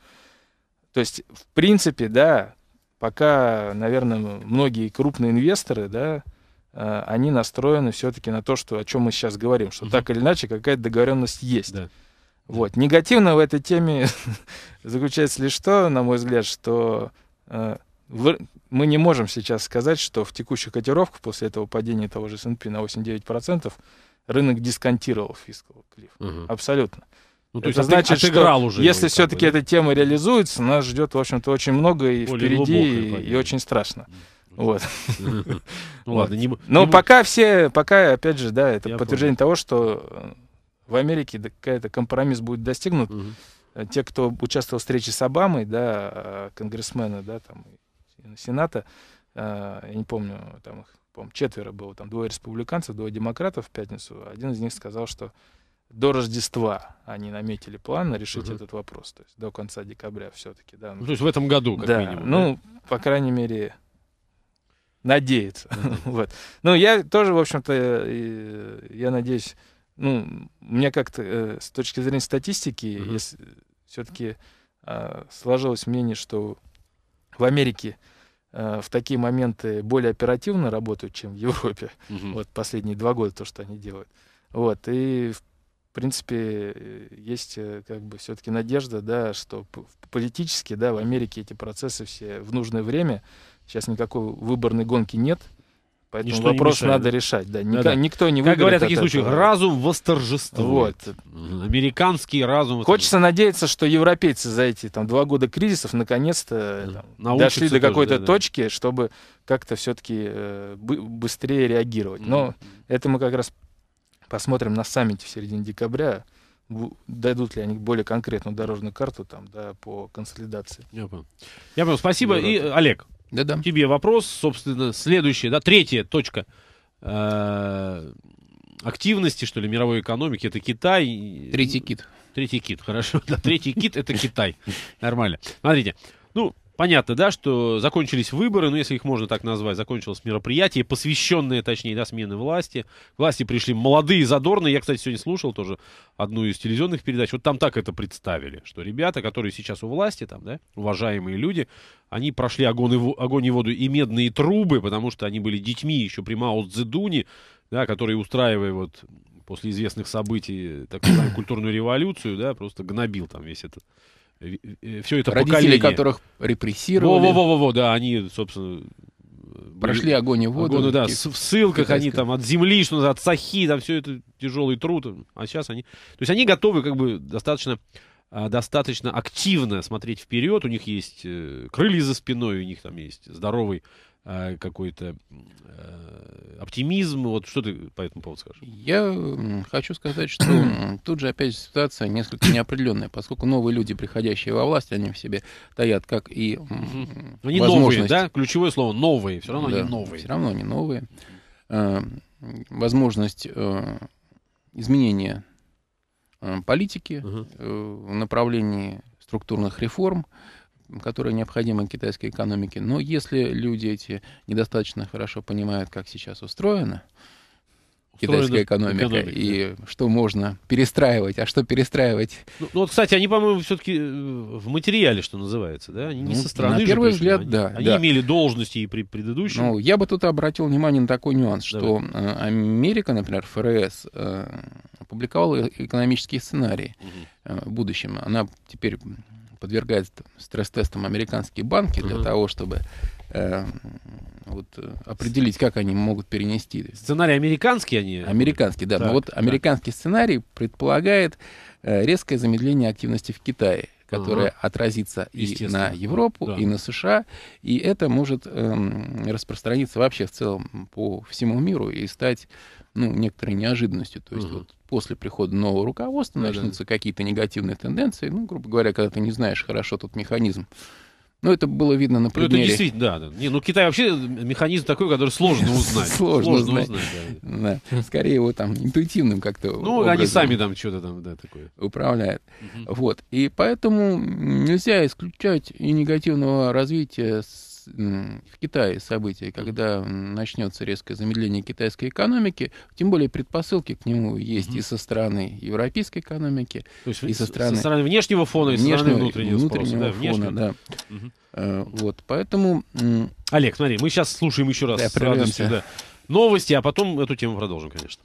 То есть, в принципе, да, пока, наверное, многие крупные инвесторы, да, э, они настроены все-таки на то, что, о чем мы сейчас говорим, что mm-hmm. так или иначе какая-то договоренность есть. Yeah. Вот. Негативно в этой теме заключается лишь то, на мой взгляд, что э, мы не можем сейчас сказать, что в текущих котировках после этого падения того же S&P на 8-9% рынок дисконтировал фискал клифф. Угу. Абсолютно. Ну, то есть это значит, что уже если все-таки эта тема реализуется, нас ждет, в общем-то, очень много и впереди, и, и очень страшно. Вот. Ну ладно, не, Но пока все, пока, опять же, да, это подтверждение того, что э, в Америке какой-то компромисс будет достигнут. Угу. Те, кто участвовал в встрече с Обамой, да, э, конгрессмены, да, там, Сената, э, я не помню, там их, помню, четверо было, там двое республиканцев, двое демократов в пятницу. Один из них сказал, что до Рождества они наметили план решить угу. Uh-huh. этот вопрос, то есть до конца декабря все-таки, да. Ну, ну, то есть в этом году, как да, минимум. Ну, да? по крайней мере, надеется. вот. Ну, я тоже, в общем-то, я надеюсь, ну, мне как-то э, с точки зрения статистики, mm-hmm. если все-таки э, а, сложилось мнение, что в Америке э, в такие моменты более оперативно работают, чем в Европе. Mm-hmm. Вот последние два года то, что они делают. Вот и в принципе э, есть э, как бы все-таки надежда, да, что политически, да, в Америке эти процессы все в нужное время. Сейчас никакой выборной гонки нет. Поэтому Ничто вопрос мешает. надо решать. Да, да, да. Никто не выиграет. Как говорят такие случаи, разум восторжествует. Вот. Американский разум. Хочется надеяться, что европейцы за эти там, два года кризисов наконец-то там, дошли до какой-то да, точки, да. чтобы как-то все-таки э, быстрее реагировать. Но да. это мы как раз посмотрим на саммите в середине декабря. Дадут ли они более конкретную дорожную карту там, да, по консолидации. Я понял. Я понял. Спасибо. И, Олег, да-да. Тебе вопрос, собственно, следующая, да, третья точка э, активности, что ли, мировой экономики, это Китай. Третий кит. Третий кит, хорошо. Да, третий кит это Китай. Нормально. Смотрите, ну, Понятно, да, что закончились выборы, ну, если их можно так назвать, закончилось мероприятие, посвященное, точнее, да, смены власти. К власти пришли молодые, задорные. Я, кстати, сегодня слушал тоже одну из телевизионных передач. Вот там так это представили, что ребята, которые сейчас у власти, там, да, уважаемые люди, они прошли огонь и, огонь и воду и медные трубы, потому что они были детьми еще при Мао Цзэдуне, да, которые, устраивая вот после известных событий такую культурную революцию, да, просто гнобил там весь этот Э, э, все это Родители, поколение. которых репрессировали. Во-во-во, да, они, собственно... Прошли огонь и воду. Огонь, да, в ссылках они там от земли, что называется, от сахи, там все это тяжелый труд. А сейчас они... То есть они готовы как бы достаточно а, достаточно активно смотреть вперед, у них есть э, крылья за спиной, у них там есть здоровый Э, какой-то э, оптимизм. Вот что ты по этому поводу скажешь? Я хочу сказать, что тут же опять ситуация несколько неопределенная, поскольку новые люди, приходящие во власть, они в себе таят как и Но ну, не возможность... новые, да? Ключевое слово новые. Все равно да, не новые. Все равно они новые. Возможность э, изменения политики угу. в направлении структурных реформ которые необходимы китайской экономике. Но если люди эти недостаточно хорошо понимают, как сейчас устроена китайская экономика, экономика и да. что можно перестраивать, а что перестраивать. Ну, ну вот, кстати, они, по-моему, все-таки э, в материале, что называется, да? Они не ну, со стороны. На первый пришли, взгляд, они, да. Они да. имели должности и при предыдущем. Ну, я бы тут обратил внимание на такой нюанс, Давай. что э, Америка, например, ФРС э, опубликовала э, экономические сценарии угу. в будущем. Она теперь подвергают стресс-тестам американские банки для угу. того, чтобы э, вот, определить, как они могут перенести. Сценарий американский они? Американский, да. Так, но вот американский так. сценарий предполагает э, резкое замедление активности в Китае которая ага. отразится и на Европу, да. и на США, и это может эм, распространиться вообще в целом по всему миру и стать ну, некоторой неожиданностью. То есть угу. вот после прихода нового руководства ну да, начнутся да. какие-то негативные тенденции. Ну, грубо говоря, когда ты не знаешь хорошо тот механизм. Ну, это было видно на примере... Ну, это действительно, да. да. Не, ну, Китай вообще механизм такой, который сложно узнать. Сложно, сложно узнать. узнать да. Да. Скорее его там интуитивным как-то Ну, они сами там что-то там, да, такое. Управляют. Угу. Вот. И поэтому нельзя исключать и негативного развития с в Китае события, когда начнется резкое замедление китайской экономики, тем более предпосылки к нему есть mm и со стороны европейской экономики, То есть и со стороны, со стороны внешнего фона, и со внешнего, стороны внутреннего, внутреннего спроса, фона, да. да. mm вот, поэтому... Олег, смотри, мы сейчас слушаем еще раз. Да, прервемся. Да. Новости, а потом эту тему продолжим, конечно.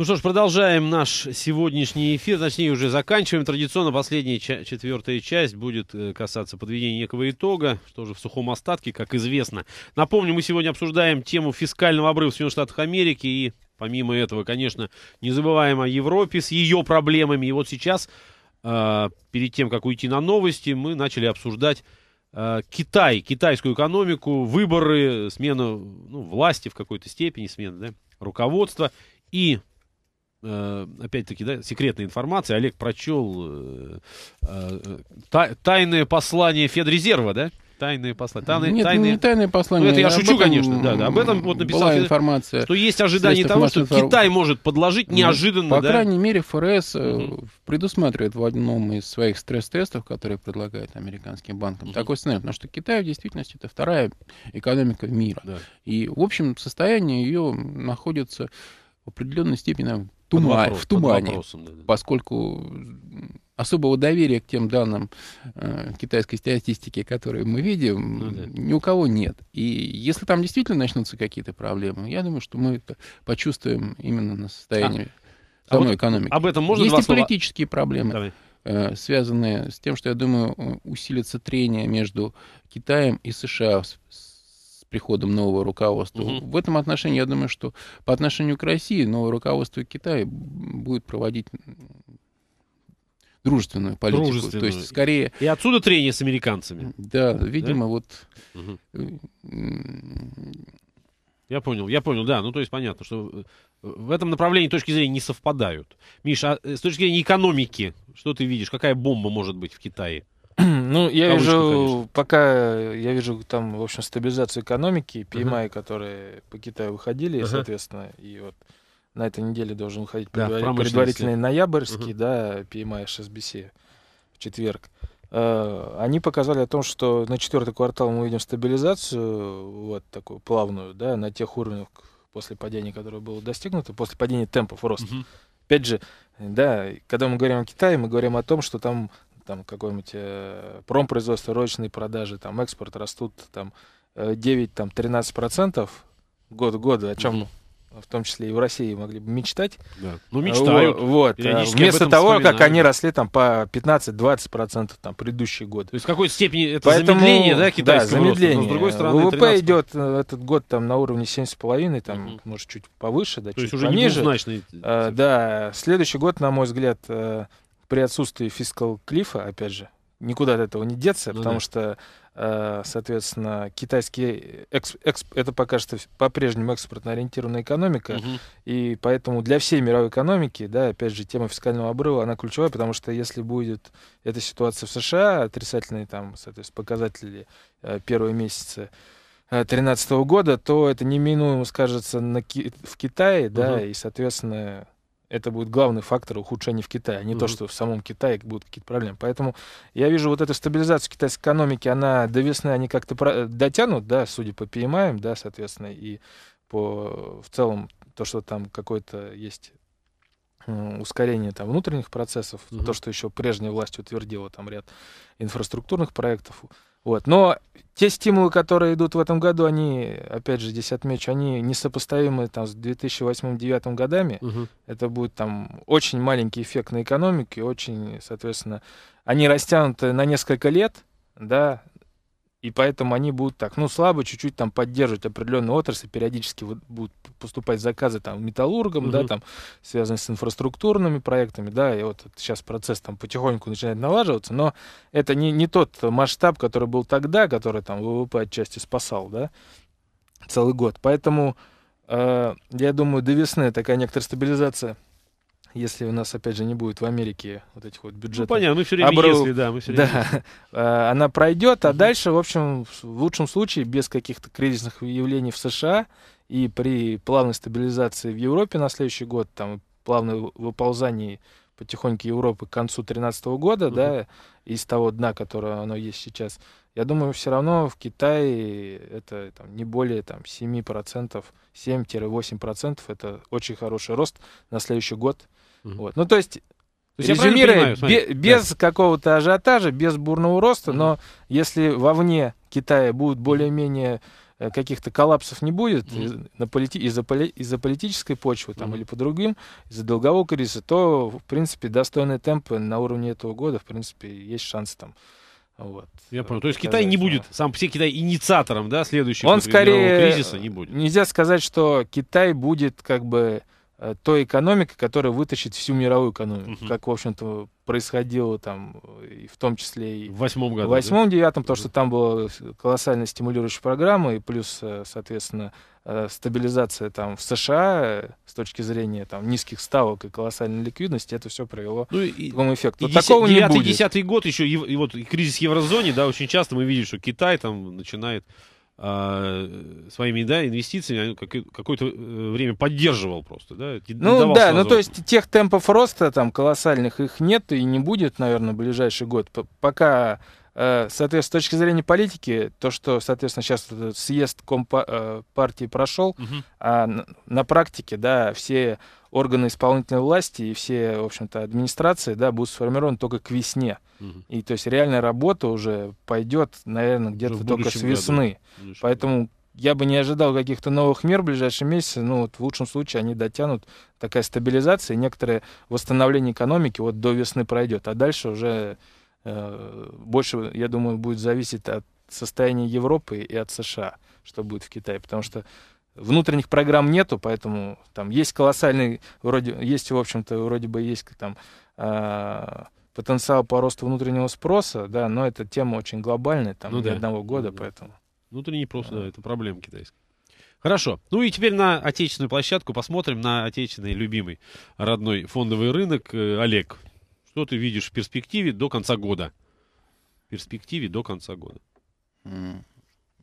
Ну что ж, продолжаем наш сегодняшний эфир, точнее уже заканчиваем. Традиционно последняя ча- четвертая часть будет э, касаться подведения некого итога, что же в сухом остатке, как известно. Напомню, мы сегодня обсуждаем тему фискального обрыва в Соединенных Штатах Америки и помимо этого, конечно, не забываем о Европе с ее проблемами. И вот сейчас, э, перед тем, как уйти на новости, мы начали обсуждать э, Китай, китайскую экономику, выборы, смену ну, власти в какой-то степени, смену да, руководства и Э, опять-таки, да, секретная информация Олег прочел э, э, та, тайное послание Федрезерва, да? Тайные послания. Тайные, Нет, ну, тайные... не тайные послания. Ну, это я об шучу, этом, конечно, да, да. Об этом вот написал. Была информация. Что есть ожидание того, что инфор... Китай может подложить неожиданно. Ну, по да? крайней мере, ФРС угу. предусматривает в одном из своих стресс-тестов, которые предлагает американским банкам, угу. такой сценарий. Потому что Китай в действительности это вторая экономика мира. Да. И в общем состоянии ее находится в определенной степени тума... вопрос, в тумане, вопросом, да, да. поскольку э, особого доверия к тем данным э, китайской статистики, которые мы видим, ну, да. ни у кого нет. И если там действительно начнутся какие-то проблемы, я думаю, что мы это почувствуем именно на состоянии а, а самой а вот экономики. Об этом можно Есть два и слова? политические проблемы. Давай э, связанные с тем, что, я думаю, усилится трение между Китаем и США с приходом нового руководства. Угу. В этом отношении, я думаю, что по отношению к России новое руководство Китая будет проводить дружественную политику. Дружественную. То есть скорее... И отсюда трение с американцами. Да, видимо, да? вот... Угу. Я понял, я понял, да. Ну, то есть понятно, что э, в этом направлении точки зрения не совпадают. Миша, а э, с точки зрения экономики, что ты видишь? Какая бомба может быть в Китае? Ну, я Кавычки, вижу, конечно. пока я вижу там, в общем, стабилизацию экономики, PMI, uh которые по Китаю выходили, uh соответственно, и вот на этой неделе должен выходить да, предвар... предварительный ноябрьский, uh да, PMI HSBC в четверг. Э, они показали о том, что на четвертый квартал мы видим стабилизацию, вот такую плавную, да, на тех уровнях после падения, которое было достигнуто, после падения темпов роста. uh Опять же, да, когда мы говорим о Китае, мы говорим о том, что там там какой нибудь э, промпроизводство, розничные продажи, там экспорт растут там 9-13 э, процентов год к году, о чем угу. в том числе и в России могли бы мечтать. Да. Ну, мечтают. Э, вот. Вместо того, как они росли там по 15-20 процентов там предыдущий год. То есть в какой степени это Поэтому, замедление, да, китайского да, замедление. Роста, но с другой стороны, ВВП 13%. идет этот год там на уровне 7,5, там, угу. может, чуть повыше, да, То чуть есть уже пониже. Не а, да, следующий год, на мой взгляд, при отсутствии фискал клифа, опять же, никуда от этого не деться, ну, потому да. что, э, соответственно, китайский экс, экс, это пока что по-прежнему экспортно ориентированная экономика, угу. и поэтому для всей мировой экономики, да, опять же, тема фискального обрыва, она ключевая, потому что если будет эта ситуация в США, отрицательные там, соответственно, показатели э, первого месяца, 2013 э, года, то это неминуемо скажется на ки- в Китае, угу. да, и, соответственно, это будет главный фактор ухудшения в Китае, а не mm-hmm. то, что в самом Китае будут какие-то проблемы. Поэтому я вижу вот эту стабилизацию китайской экономики, она до весны они как-то э, дотянут, да, судя по PMI, да, соответственно, и по в целом то, что там какое-то есть ускорение там внутренних процессов, mm-hmm. то, что еще прежняя власть утвердила там ряд инфраструктурных проектов, вот. Но те стимулы, которые идут в этом году, они, опять же, здесь отмечу, они несопоставимы там, с 2008-2009 годами. Угу. Это будет там очень маленький эффект на экономике, очень, соответственно, они растянуты на несколько лет, да, и поэтому они будут так, ну, слабо чуть-чуть там поддерживать определенные отрасли, периодически будут поступать заказы там металлургам, угу. да, там, связанные с инфраструктурными проектами, да, и вот сейчас процесс там потихоньку начинает налаживаться, но это не, не тот масштаб, который был тогда, который там ВВП отчасти спасал, да, целый год. Поэтому, э, я думаю, до весны такая некоторая стабилизация – если у нас, опять же, не будет в Америке вот этих вот бюджетов. Ну, понятно, мы все время обрыв... если, да, мы все время да. Э, она пройдет, а дальше, в общем, в лучшем случае, без каких-то кризисных явлений в США и при плавной стабилизации в Европе на следующий год, там, плавное выползание потихоньку Европы к концу 2013 года, угу. да, из того дна, которое оно есть сейчас, я думаю, все равно в Китае это там, не более там, 7%, 7-8% это очень хороший рост на следующий год. Угу. Вот. Ну, то есть то есть резюмируя, понимаю, бе- без да. какого-то ажиотажа, без бурного роста, mm-hmm. но если вовне Китая будет более-менее э, каких-то коллапсов не будет mm-hmm. на полити- из-за, поли- из-за политической почвы там, mm-hmm. или по другим, из-за долгового кризиса, то, в принципе, достойные темпы на уровне этого года, в принципе, есть шанс там вот. Я понял. То есть Китай не будет, сам по себе Китай инициатором, да, следующего Он скорее, кризиса не будет. Нельзя сказать, что Китай будет как бы Э, той экономикой, которая вытащит всю мировую экономику, угу. как, в общем-то, происходило там, э, в том числе и в восьмом году, в восьмом, девятом, да? потому что там была колоссально стимулирующая программа, и плюс, э, соответственно, стабилизация там в США с точки зрения там низких ставок и колоссальной ликвидности, это все привело ну, и, к такому эффекту. и такого не будет. девятый-десятый год еще, и, и вот и кризис в еврозоне, да, очень часто мы видим, что Китай там начинает Э, своими да, инвестициями какое-то э, время поддерживал просто. Да, ну да, ну то есть тех темпов роста там колоссальных их нет и не будет, наверное, в ближайший год. Пока Э, соответственно, с точки зрения политики, то, что, соответственно, сейчас съезд компа- э, партии прошел, угу. а на практике, да, все органы исполнительной власти и все, в общем-то, администрации, да, будут сформированы только к весне. Угу. И то есть реальная работа уже пойдет, наверное, где-то только с весны. Году. Поэтому я бы не ожидал каких-то новых мер в ближайшие месяцы. Ну, вот в лучшем случае они дотянут такая стабилизация, некоторое восстановление экономики вот до весны пройдет, а дальше уже Э, больше, я думаю, будет зависеть от состояния Европы и от США, что будет в Китае, потому что внутренних программ нету, поэтому там есть колоссальный, вроде, есть, в общем-то, вроде бы есть там а, потенциал по росту внутреннего спроса, да, но эта тема очень глобальная, там, ну, да. одного года, ну, поэтому. Внутренний спрос, да. да, это проблема китайская. Хорошо. Ну и теперь на отечественную площадку посмотрим на отечественный любимый родной фондовый рынок. Э, Олег, что ты видишь в перспективе до конца года? В перспективе до конца года. Ну,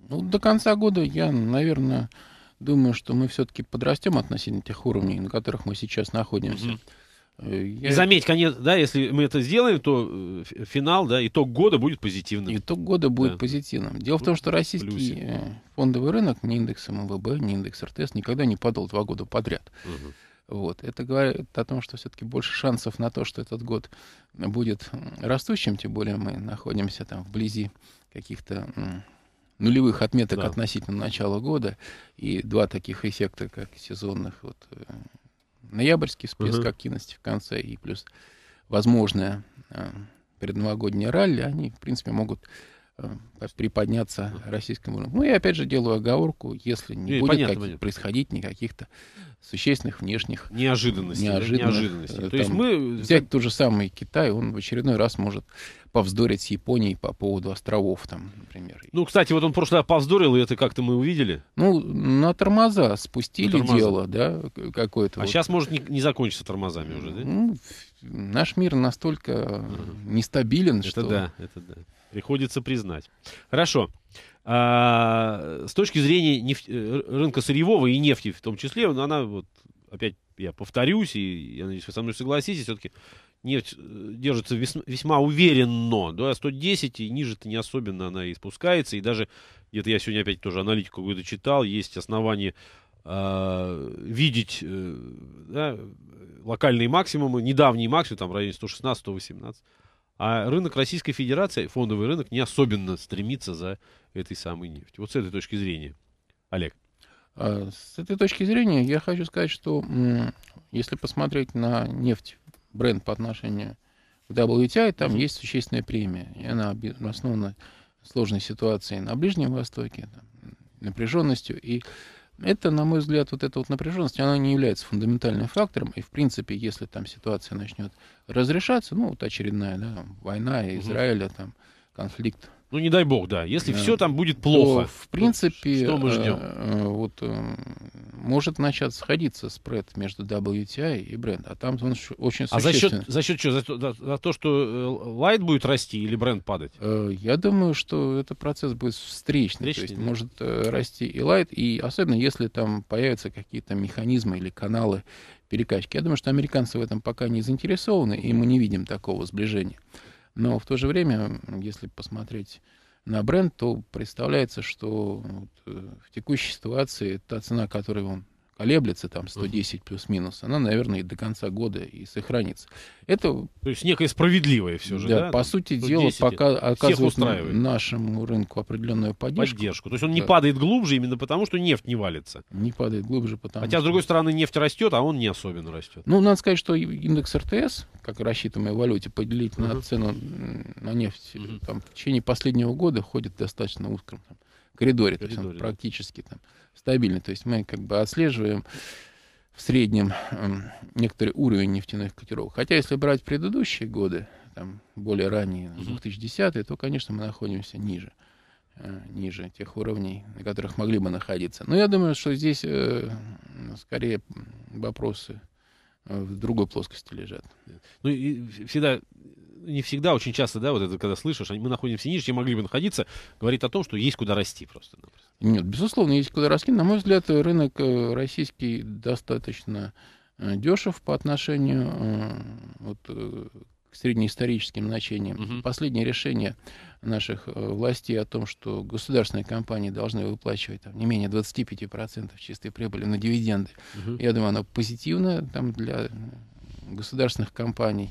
до конца года я, наверное, думаю, что мы все-таки подрастем относительно тех уровней, на которых мы сейчас находимся. Э, я... И заметь, конец, да, если мы это сделаем, то э, финал, да, итог года будет позитивным. Итог года будет да. позитивным. Дело в том, ну, что российский плюсе. Э, фондовый рынок, ни индекс МВБ, ни индекс РТС никогда не падал два года подряд. Угу. Вот. Это говорит о том, что все-таки больше шансов на то, что этот год будет растущим, тем более мы находимся там вблизи каких-то нулевых отметок да. относительно начала года, и два таких эффекта, как сезонных, вот э, ноябрьский всплеск угу. активности в конце, и плюс возможное э, предновогоднее ралли, они, в принципе, могут Э, приподняться российскому рынку. Ну и опять же делаю оговорку, если не и будет понятно, как, понятно. происходить никаких-то существенных внешних неожиданностей. неожиданных неожиданностей. Там, э, То есть мы... Взять тот же самый Китай, он в очередной раз может повздорить с Японией по поводу островов, там, например. Ну, кстати, вот он в прошлый раз повздорил, и это как-то мы увидели. Ну, на тормоза спустили тормоза. дело, да, какое-то. А вот. сейчас, может, не, не закончится тормозами уже, да? Ну, наш мир настолько uh-huh. нестабилен, это что... Да, это да. Приходится признать. Хорошо. А, с точки зрения нефть, э, рынка сырьевого и нефти в том числе, она вот, опять я повторюсь, и я надеюсь, вы со мной согласитесь, все-таки нефть э, держится весьма, весьма уверенно, да, 110 и ниже-то не особенно она и спускается, и даже, где-то я сегодня опять тоже аналитику какую-то читал, есть основания э, видеть э, да, локальные максимумы, недавние максимумы, там в районе 116-118, а рынок Российской Федерации, фондовый рынок, не особенно стремится за этой самой нефтью. Вот с этой точки зрения. Олег. А, с этой точки зрения я хочу сказать, что если посмотреть на нефть, бренд по отношению к WTI, там есть существенная премия. И она основана сложной ситуацией на Ближнем Востоке, напряженностью и это, на мой взгляд, вот эта вот напряженность, она не является фундаментальным фактором. И, в принципе, если там ситуация начнет разрешаться, ну, вот очередная да, война Израиля, там, конфликт ну, не дай бог, да. Если э, все там будет плохо. То, в принципе, что мы э, ждем? Э, вот может начать сходиться спред между WTI и бренд. А там он очень а А за счет, за счет чего? За, за, за то, что лайт будет расти или бренд падать? Я думаю, что этот процесс будет встречный. встречный то есть да. может расти и лайт, и особенно если там появятся какие-то механизмы или каналы перекачки. Я думаю, что американцы в этом пока не заинтересованы, и мы не видим такого сближения. Но в то же время, если посмотреть на бренд, то представляется, что ну, вот э, в текущей ситуации та цена, которую он колеблется там 110 плюс-минус, она, наверное, и до конца года и сохранится. Это, То есть некое справедливое все же, да? да по сути дела, пока оказывают на, нашему рынку определенную поддержку. Поддержку. То есть он да. не падает глубже именно потому, что нефть не валится. Не падает глубже, потому Хотя, что... с другой стороны, нефть растет, а он не особенно растет. Ну, надо сказать, что индекс РТС, как рассчитанная в валюте, поделить uh на цену на нефть, uh там, в течение последнего года ходит достаточно узким коридоре, коридоре то есть он практически там стабильный. То есть мы как бы отслеживаем в среднем эм, некоторый уровень нефтяных котировок. Хотя если брать предыдущие годы, там, более ранние, 2010-е, то, конечно, мы находимся ниже э, ниже тех уровней, на которых могли бы находиться. Но я думаю, что здесь э, скорее вопросы э, в другой плоскости лежат. Ну и всегда не всегда, очень часто, да, вот это когда слышишь, мы находимся ниже, чем могли бы находиться, говорит о том, что есть куда расти просто. Нет, безусловно, есть куда расти. На мой взгляд, рынок э, российский достаточно э, дешев по отношению э, вот, к среднеисторическим значениям. Угу. Последнее решение наших властей о том, что государственные компании должны выплачивать там, не менее 25% чистой прибыли на дивиденды, угу. я думаю, оно позитивно там, для государственных компаний.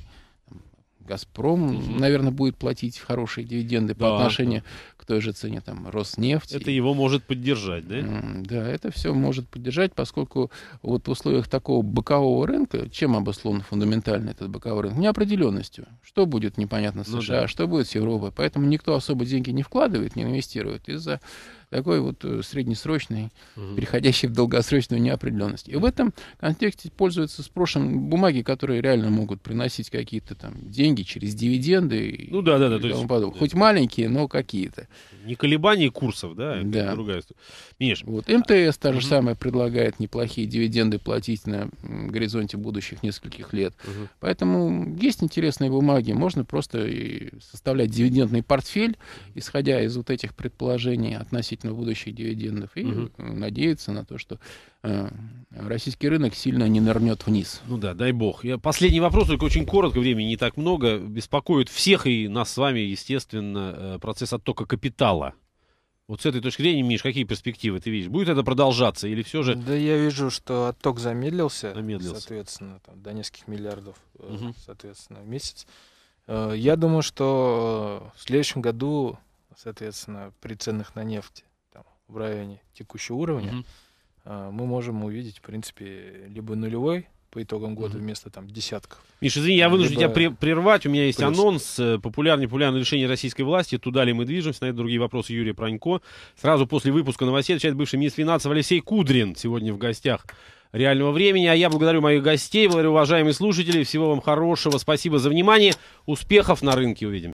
Газпром, угу. наверное, будет платить хорошие дивиденды да, по отношению да. к той же цене там Роснефти. Это его может поддержать, да? Да, это все может поддержать, поскольку вот в условиях такого бокового рынка, чем обусловлен фундаментально этот боковой рынок? Неопределенностью. Что будет непонятно с ну США, ну, да. что будет с Европой. Поэтому никто особо деньги не вкладывает, не инвестирует из-за такой вот э, среднесрочный, угу. переходящий в долгосрочную неопределенность. И в этом контексте пользуются спросом бумаги, которые реально могут приносить какие-то там деньги через дивиденды ну, да, да, да, и тому подобное. Хоть маленькие, но какие-то. Не колебания курсов, да? Да. Другая Миш. Вот МТС та же угу. самая предлагает неплохие дивиденды платить на горизонте будущих нескольких лет. Угу. Поэтому есть интересные бумаги. Можно просто составлять дивидендный портфель, исходя из вот этих предположений относительно на будущих дивидендов и угу. надеяться на то, что э, российский рынок сильно не нырнет вниз. Ну да, дай бог. Я, последний вопрос, только очень коротко, времени не так много. Беспокоит всех и нас с вами, естественно, э, процесс оттока капитала. Вот с этой точки зрения, Миш, какие перспективы ты видишь? Будет это продолжаться или все же... Да я вижу, что отток замедлился, замедлился. соответственно, там, до нескольких миллиардов, угу. соответственно, в месяц. Я думаю, что в следующем году, соответственно, при ценах на нефть в районе текущего уровня, угу. Uh мы можем увидеть, в принципе, либо нулевой по итогам года вместо там десятков. Миша, извини, я вынужден Либо... тебя прервать. У меня есть Плюс. анонс. Э, Популярнее популярное решение российской власти. Туда ли мы движемся? На это другие вопросы Юрия Пронько. Сразу после выпуска новостей отвечает бывший министр финансов Алексей Кудрин. Сегодня в гостях реального времени. А я благодарю моих гостей, благодарю уважаемые слушатели. Всего вам хорошего. Спасибо за внимание. Успехов на рынке. Увидим.